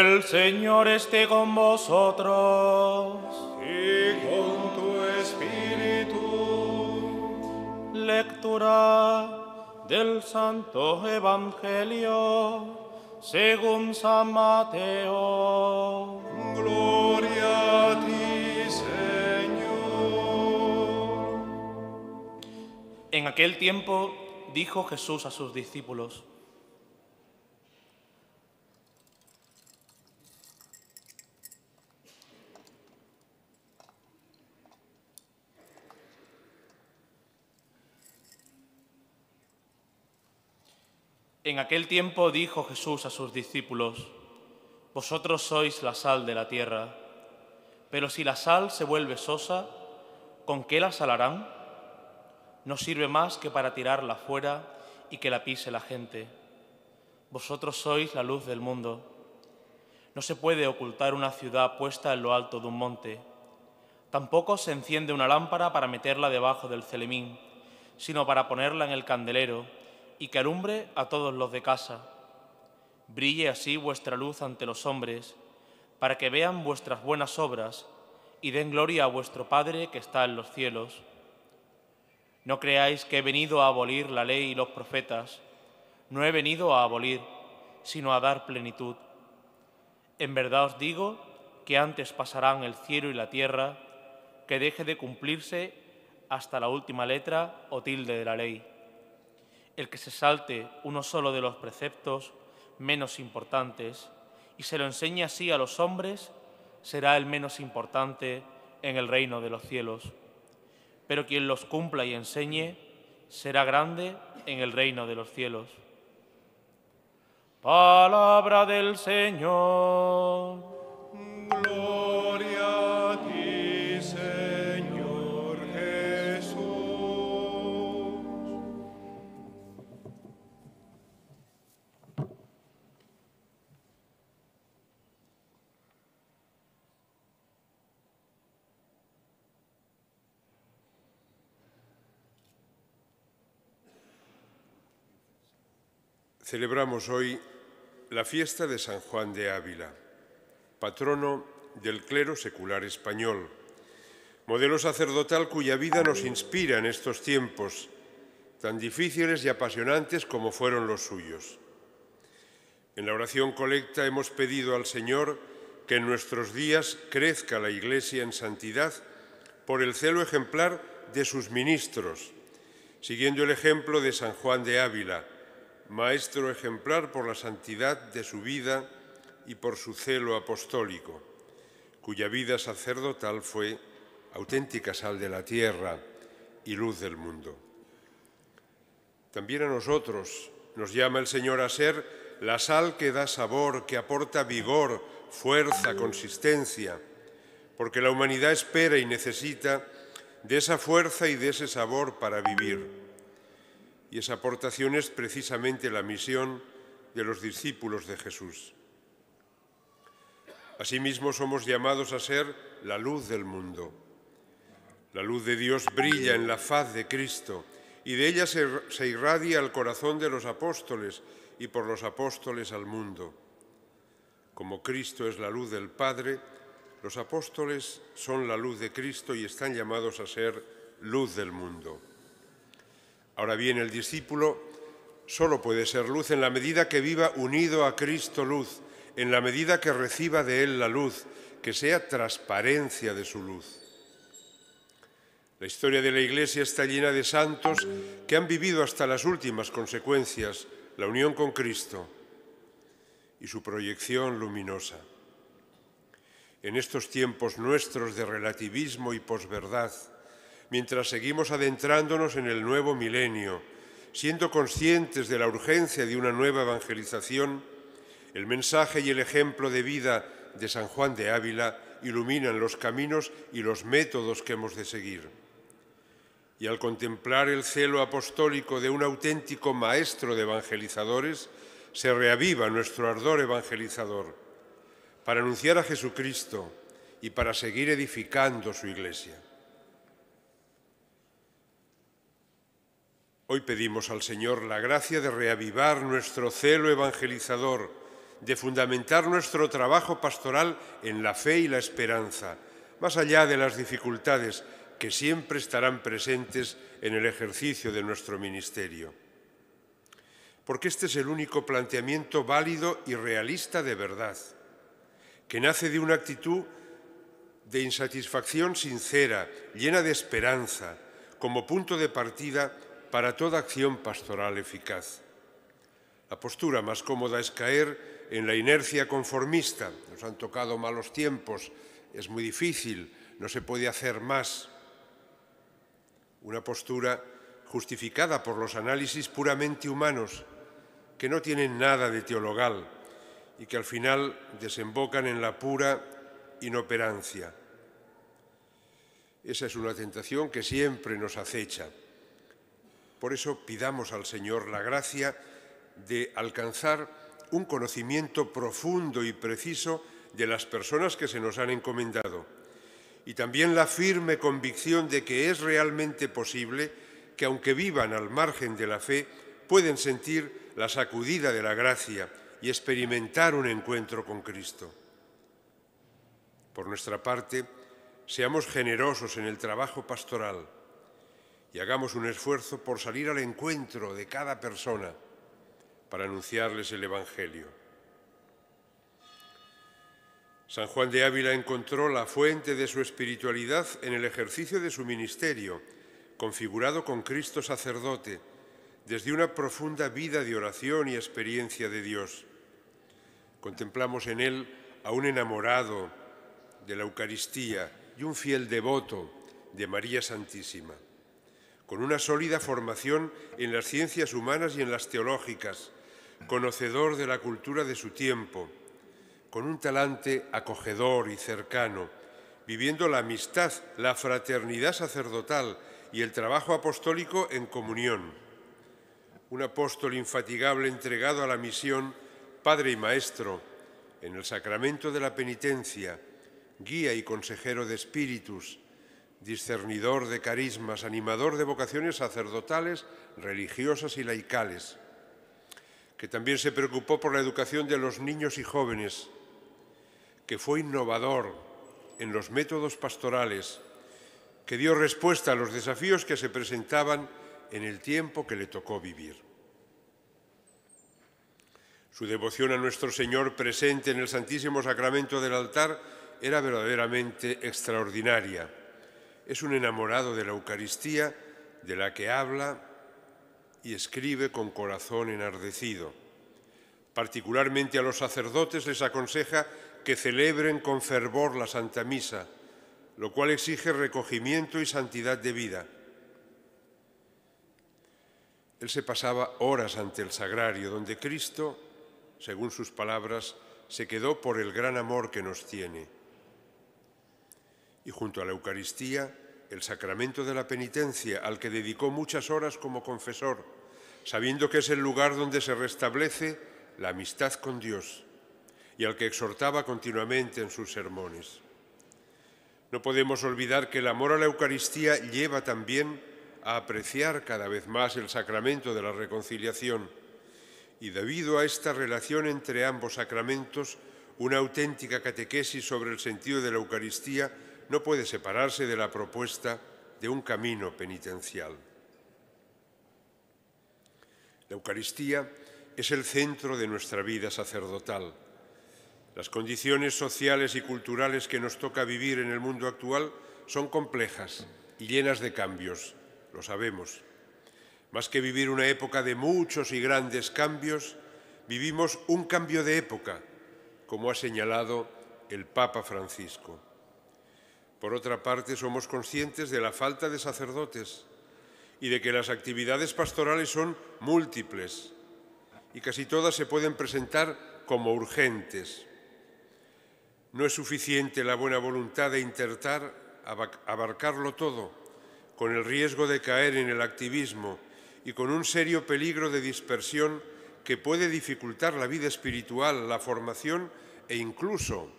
El Señor esté con vosotros. Y con tu espíritu. Lectura del Santo Evangelio según San Mateo. Gloria a ti, Señor. En aquel tiempo dijo Jesús a sus discípulos, En aquel tiempo dijo Jesús a sus discípulos, Vosotros sois la sal de la tierra, pero si la sal se vuelve sosa, ¿con qué la salarán? No sirve más que para tirarla fuera y que la pise la gente. Vosotros sois la luz del mundo. No se puede ocultar una ciudad puesta en lo alto de un monte. Tampoco se enciende una lámpara para meterla debajo del celemín, sino para ponerla en el candelero y que alumbre a todos los de casa. Brille así vuestra luz ante los hombres, para que vean vuestras buenas obras y den gloria a vuestro Padre que está en los cielos. No creáis que he venido a abolir la ley y los profetas, no he venido a abolir, sino a dar plenitud. En verdad os digo que antes pasarán el cielo y la tierra, que deje de cumplirse hasta la última letra o tilde de la ley el que se salte uno solo de los preceptos menos importantes y se lo enseñe así a los hombres, será el menos importante en el reino de los cielos. Pero quien los cumpla y enseñe, será grande en el reino de los cielos. Palabra del Señor. Celebramos hoy la fiesta de San Juan de Ávila, patrono del clero secular español, modelo sacerdotal cuya vida nos inspira en estos tiempos, tan difíciles y apasionantes como fueron los suyos. En la oración colecta hemos pedido al Señor que en nuestros días crezca la Iglesia en santidad por el celo ejemplar de sus ministros, siguiendo el ejemplo de San Juan de Ávila, maestro ejemplar por la santidad de su vida y por su celo apostólico, cuya vida sacerdotal fue auténtica sal de la tierra y luz del mundo. También a nosotros nos llama el Señor a ser la sal que da sabor, que aporta vigor, fuerza, consistencia, porque la humanidad espera y necesita de esa fuerza y de ese sabor para vivir y esa aportación es precisamente la misión de los discípulos de Jesús. Asimismo somos llamados a ser la luz del mundo. La luz de Dios brilla en la faz de Cristo y de ella se, irradia al corazón de los apóstoles y por los apóstoles al mundo. Como Cristo es la luz del Padre, los apóstoles son la luz de Cristo y están llamados a ser luz del mundo. Ahora bien, el discípulo solo puede ser luz en la medida que viva unido a Cristo luz, en la medida que reciba de Él la luz, que sea transparencia de su luz. La historia de la Iglesia está llena de santos que han vivido hasta las últimas consecuencias la unión con Cristo y su proyección luminosa. En estos tiempos nuestros de relativismo y posverdad, mientras seguimos adentrándonos en el nuevo milenio, siendo conscientes de la urgencia de una nueva evangelización, el mensaje y el ejemplo de vida de San Juan de Ávila iluminan los caminos y los métodos que hemos de seguir. Y al contemplar el celo apostólico de un auténtico maestro de evangelizadores, se reaviva nuestro ardor evangelizador para anunciar a Jesucristo y para seguir edificando su iglesia. Hoy pedimos al Señor la gracia de reavivar nuestro celo evangelizador, de fundamentar nuestro trabajo pastoral en la fe y la esperanza, más allá de las dificultades que siempre estarán presentes en el ejercicio de nuestro ministerio. Porque este es el único planteamiento válido y realista de verdad, que nace de una actitud de insatisfacción sincera, llena de esperanza, como punto de partida para toda acción pastoral eficaz. La postura más cómoda es caer en la inercia conformista. Nos han tocado malos tiempos, es muy difícil, no se puede hacer más. Una postura justificada por los análisis puramente humanos, que no tienen nada de teologal y que al final desembocan en la pura inoperancia. Esa es una tentación que siempre nos acecha. Por eso pidamos al Señor la gracia de alcanzar un conocimiento profundo y preciso de las personas que se nos han encomendado y también la firme convicción de que es realmente posible que aunque vivan al margen de la fe, pueden sentir la sacudida de la gracia y experimentar un encuentro con Cristo. Por nuestra parte, seamos generosos en el trabajo pastoral y hagamos un esfuerzo por salir al encuentro de cada persona para anunciarles el Evangelio. San Juan de Ávila encontró la fuente de su espiritualidad en el ejercicio de su ministerio, configurado con Cristo sacerdote, desde una profunda vida de oración y experiencia de Dios. Contemplamos en él a un enamorado de la Eucaristía y un fiel devoto de María Santísima con una sólida formación en las ciencias humanas y en las teológicas, conocedor de la cultura de su tiempo, con un talante acogedor y cercano, viviendo la amistad, la fraternidad sacerdotal y el trabajo apostólico en comunión. Un apóstol infatigable entregado a la misión, padre y maestro, en el sacramento de la penitencia, guía y consejero de espíritus, discernidor de carismas, animador de vocaciones sacerdotales, religiosas y laicales, que también se preocupó por la educación de los niños y jóvenes, que fue innovador en los métodos pastorales, que dio respuesta a los desafíos que se presentaban en el tiempo que le tocó vivir. Su devoción a nuestro Señor presente en el Santísimo Sacramento del altar era verdaderamente extraordinaria es un enamorado de la Eucaristía, de la que habla y escribe con corazón enardecido. Particularmente a los sacerdotes les aconseja que celebren con fervor la Santa Misa, lo cual exige recogimiento y santidad de vida. Él se pasaba horas ante el sagrario, donde Cristo, según sus palabras, se quedó por el gran amor que nos tiene. Y junto a la Eucaristía, el sacramento de la penitencia al que dedicó muchas horas como confesor, sabiendo que es el lugar donde se restablece la amistad con Dios y al que exhortaba continuamente en sus sermones. No podemos olvidar que el amor a la Eucaristía lleva también a apreciar cada vez más el sacramento de la reconciliación y debido a esta relación entre ambos sacramentos, una auténtica catequesis sobre el sentido de la Eucaristía no puede separarse de la propuesta de un camino penitencial. La Eucaristía es el centro de nuestra vida sacerdotal. Las condiciones sociales y culturales que nos toca vivir en el mundo actual son complejas y llenas de cambios, lo sabemos. Más que vivir una época de muchos y grandes cambios, vivimos un cambio de época, como ha señalado el Papa Francisco. Por otra parte, somos conscientes de la falta de sacerdotes y de que las actividades pastorales son múltiples y casi todas se pueden presentar como urgentes. No es suficiente la buena voluntad de intentar abarcarlo todo, con el riesgo de caer en el activismo y con un serio peligro de dispersión que puede dificultar la vida espiritual, la formación e incluso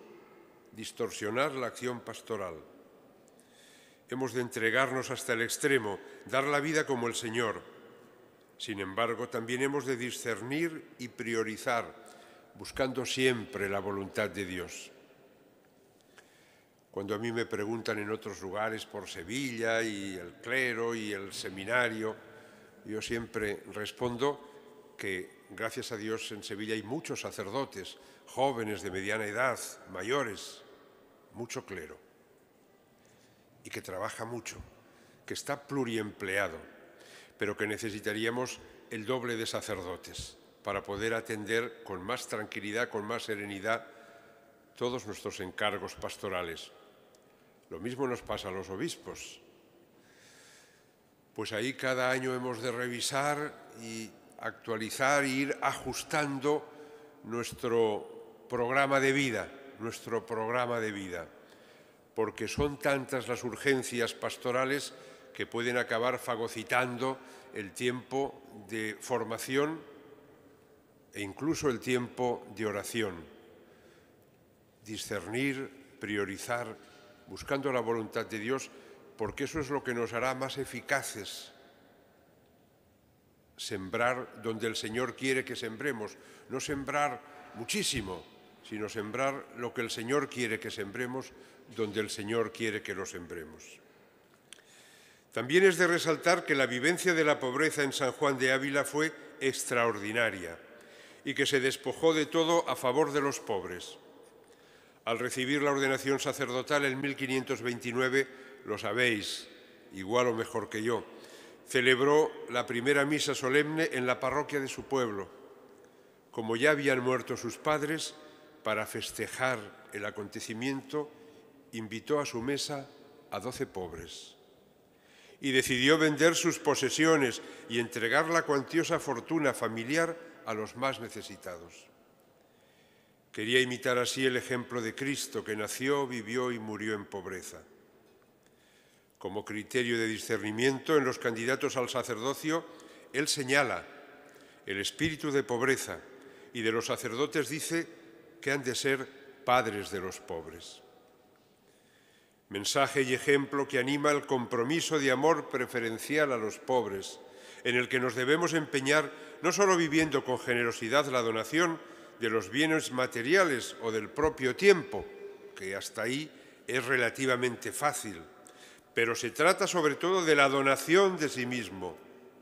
distorsionar la acción pastoral hemos de entregarnos hasta el extremo, dar la vida como el Señor. Sin embargo, también hemos de discernir y priorizar, buscando siempre la voluntad de Dios. Cuando a mí me preguntan en otros lugares por Sevilla y el clero y el seminario, yo siempre respondo que gracias a Dios en Sevilla hay muchos sacerdotes, jóvenes de mediana edad, mayores, mucho clero y que trabaja mucho, que está pluriempleado, pero que necesitaríamos el doble de sacerdotes para poder atender con más tranquilidad, con más serenidad, todos nuestros encargos pastorales. Lo mismo nos pasa a los obispos. Pues ahí cada año hemos de revisar y actualizar e ir ajustando nuestro programa de vida, nuestro programa de vida porque son tantas las urgencias pastorales que pueden acabar fagocitando el tiempo de formación e incluso el tiempo de oración. Discernir, priorizar, buscando la voluntad de Dios, porque eso es lo que nos hará más eficaces. Sembrar donde el Señor quiere que sembremos, no sembrar muchísimo, sino sembrar lo que el Señor quiere que sembremos donde el Señor quiere que lo sembremos. También es de resaltar que la vivencia de la pobreza en San Juan de Ávila fue extraordinaria y que se despojó de todo a favor de los pobres. Al recibir la ordenación sacerdotal en 1529, lo sabéis, igual o mejor que yo, celebró la primera misa solemne en la parroquia de su pueblo, como ya habían muerto sus padres, para festejar el acontecimiento invitó a su mesa a doce pobres y decidió vender sus posesiones y entregar la cuantiosa fortuna familiar a los más necesitados. Quería imitar así el ejemplo de Cristo, que nació, vivió y murió en pobreza. Como criterio de discernimiento en los candidatos al sacerdocio, él señala el espíritu de pobreza y de los sacerdotes dice que han de ser padres de los pobres mensaje y ejemplo que anima el compromiso de amor preferencial a los pobres, en el que nos debemos empeñar no solo viviendo con generosidad la donación de los bienes materiales o del propio tiempo, que hasta ahí es relativamente fácil, pero se trata sobre todo de la donación de sí mismo,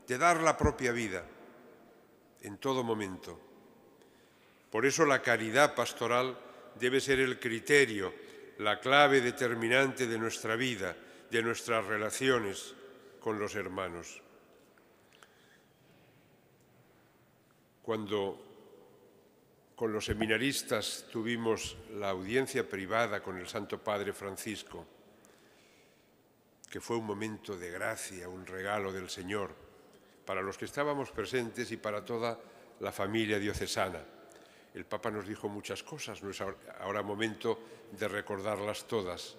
de dar la propia vida en todo momento. Por eso la caridad pastoral debe ser el criterio la clave determinante de nuestra vida, de nuestras relaciones con los hermanos. Cuando con los seminaristas tuvimos la audiencia privada con el Santo Padre Francisco, que fue un momento de gracia, un regalo del Señor, para los que estábamos presentes y para toda la familia diocesana. El Papa nos dijo muchas cosas, no es ahora momento de recordarlas todas,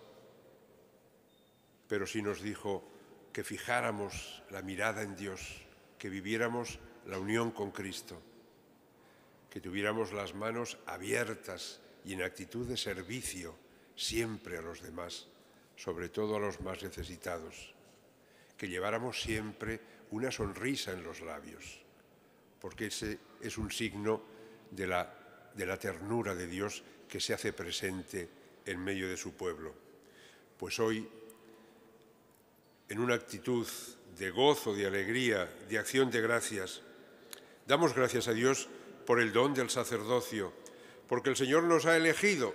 pero sí nos dijo que fijáramos la mirada en Dios, que viviéramos la unión con Cristo, que tuviéramos las manos abiertas y en actitud de servicio siempre a los demás, sobre todo a los más necesitados, que lleváramos siempre una sonrisa en los labios, porque ese es un signo de la de la ternura de Dios que se hace presente en medio de su pueblo. Pues hoy, en una actitud de gozo, de alegría, de acción de gracias, damos gracias a Dios por el don del sacerdocio, porque el Señor nos ha elegido,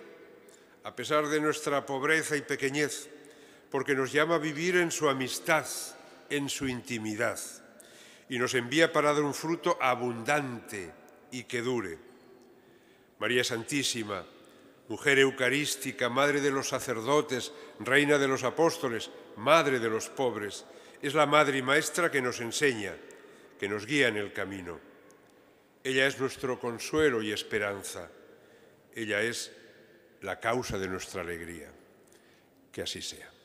a pesar de nuestra pobreza y pequeñez, porque nos llama a vivir en su amistad, en su intimidad, y nos envía para dar un fruto abundante y que dure. María Santísima, mujer eucarística, madre de los sacerdotes, reina de los apóstoles, madre de los pobres, es la madre y maestra que nos enseña, que nos guía en el camino. Ella es nuestro consuelo y esperanza. Ella es la causa de nuestra alegría. Que así sea.